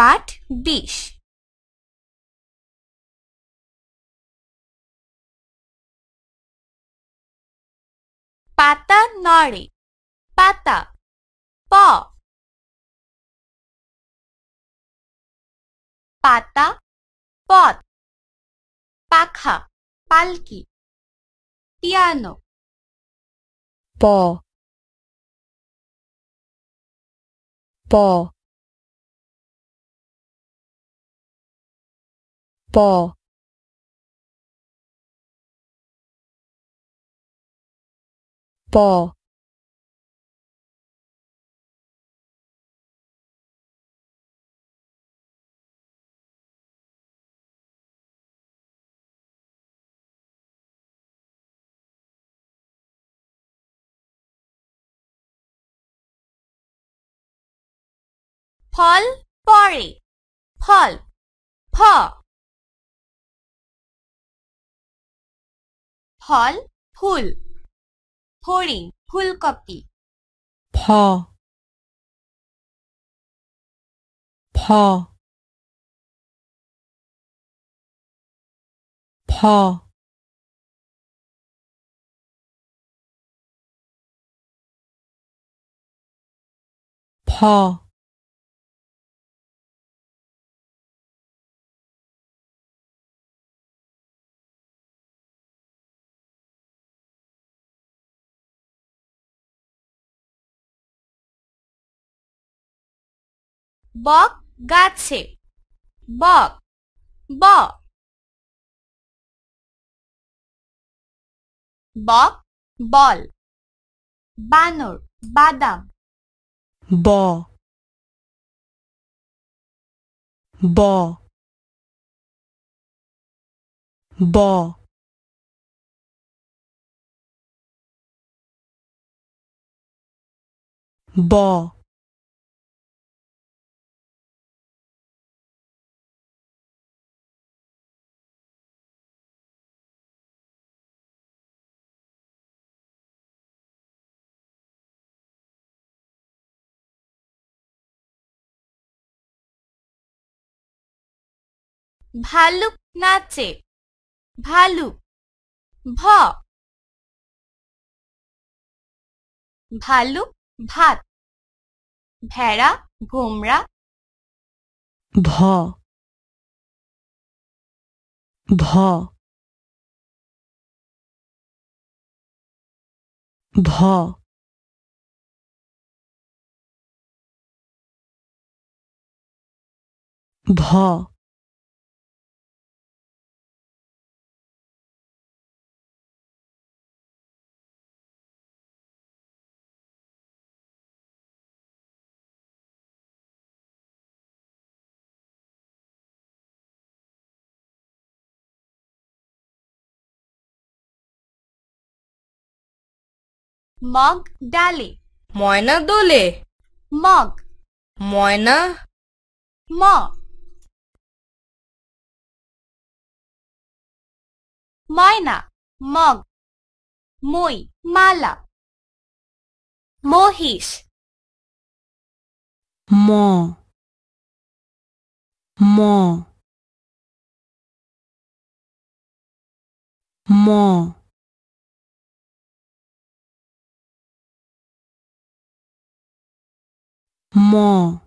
पाठ बीस पाता नड़े पाता प पाता पथ पाखा पालकी पियानो प प ball ball Paul, Polly, Paul, Paul. ফল ফুল ফ ড ়ি ফুলকপি ফ ফ ফ พอ বক গাছে বক ব বক বল বানর বাদাম ব ব ব ব ভালুক নাচে ভালুক ভ ভালুক ভাত ভেড়া ঘোমরা ভ ভ ভ ভ মগ ডালে ময়না দোলে মগ ময়না ম ময়না মগ মই মালা মহিষ ম ম ম 么。